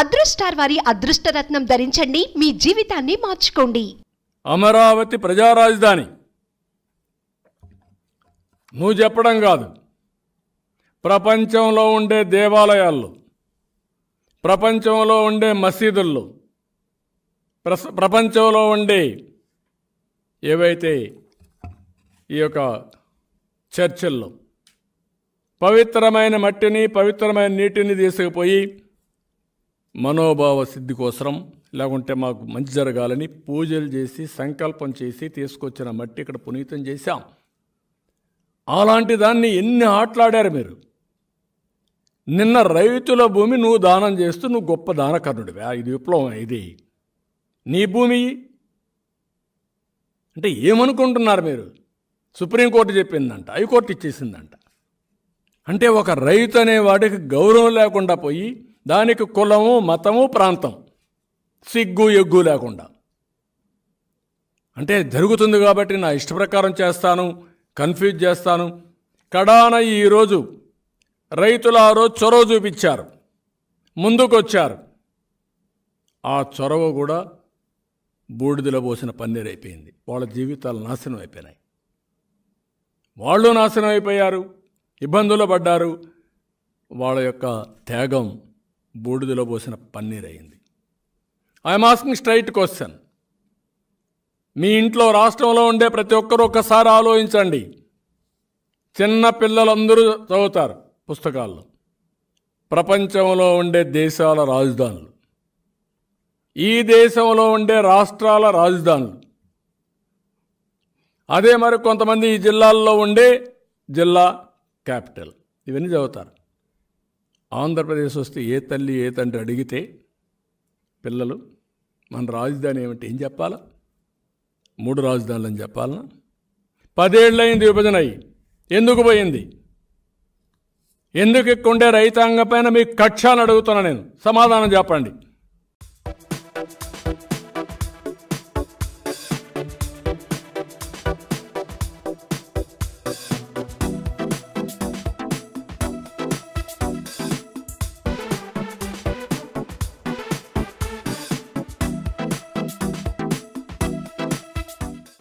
అదృష్టార్ వారి అదృష్టరత్నం ధరించండి మీ జీవితాన్ని మార్చుకోండి అమరావతి ప్రజా రాజధాని నువ్వు చెప్పడం కాదు ప్రపంచంలో ఉండే దేవాలయాల్లో ప్రపంచంలో ఉండే మసీదుల్లో ప్రపంచంలో ఉండే ఏవైతే ఈ యొక్క చర్చల్లో పవిత్రమైన మట్టిని పవిత్రమైన నీటిని తీసుకుపోయి మనోభావ సిద్ధి కోసరం లేకుంటే మాకు మంచి జరగాలని పూజలు చేసి సంకల్పం చేసి తీసుకొచ్చిన మట్టి ఇక్కడ పునీతం చేశాం అలాంటి దాన్ని ఎన్ని ఆటలాడారు మీరు నిన్న రైతుల భూమి నువ్వు దానం చేస్తూ నువ్వు గొప్ప దానకర్ణుడు ఇది విప్లవం ఇది నీ భూమి అంటే ఏమనుకుంటున్నారు మీరు సుప్రీంకోర్టు చెప్పిందంట హైకోర్టు ఇచ్చేసిందంట అంటే ఒక రైతు అనే వాడికి గౌరవం లేకుండా పోయి దానికి కులము మతము ప్రాంతం సిగ్గు ఎగ్గు లేకుండా అంటే జరుగుతుంది కాబట్టి నా ఇష్ట ప్రకారం చేస్తాను కన్ఫ్యూజ్ చేస్తాను కడాన ఈరోజు రైతులు ఆ రోజు చొరవ చూపించారు ముందుకొచ్చారు ఆ చొరవ కూడా బూడిదలో పోసిన అయిపోయింది వాళ్ళ జీవితాలు నాశనం అయిపోయినాయి వాళ్ళు నాశనం అయిపోయారు ఇబ్బందులు పడ్డారు వాళ్ళ యొక్క త్యాగం బూడిదలో పోసిన పన్నీర్ అయింది ఐఎమ్ ఆస్కింగ్ స్ట్రైట్ క్వశ్చన్ మీ ఇంట్లో రాష్ట్రంలో ఉండే ప్రతి ఒక్కరూ ఒక్కసారి ఆలోచించండి చిన్న పిల్లలందరూ చదువుతారు పుస్తకాల్లో ప్రపంచంలో ఉండే దేశాల రాజధానులు ఈ దేశంలో ఉండే రాష్ట్రాల రాజధానులు అదే మరి కొంతమంది ఈ జిల్లాల్లో ఉండే జిల్లా క్యాపిటల్ ఇవన్నీ చదువుతారు ఆంధ్రప్రదేశ్ వస్తే ఏ తల్లి ఏ తండ్రి అడిగితే పిల్లలు మన రాజధాని ఏమిటి ఏం చెప్పాలా మూడు రాజధానులు అని చెప్పాలనా పదేళ్ళైంది విభజన అయ్యి ఎందుకు పోయింది ఎందుకు ఎక్కువ ఉండే రైతాంగం పైన మీ కక్షాలు అడుగుతున్నా నేను సమాధానం చెప్పండి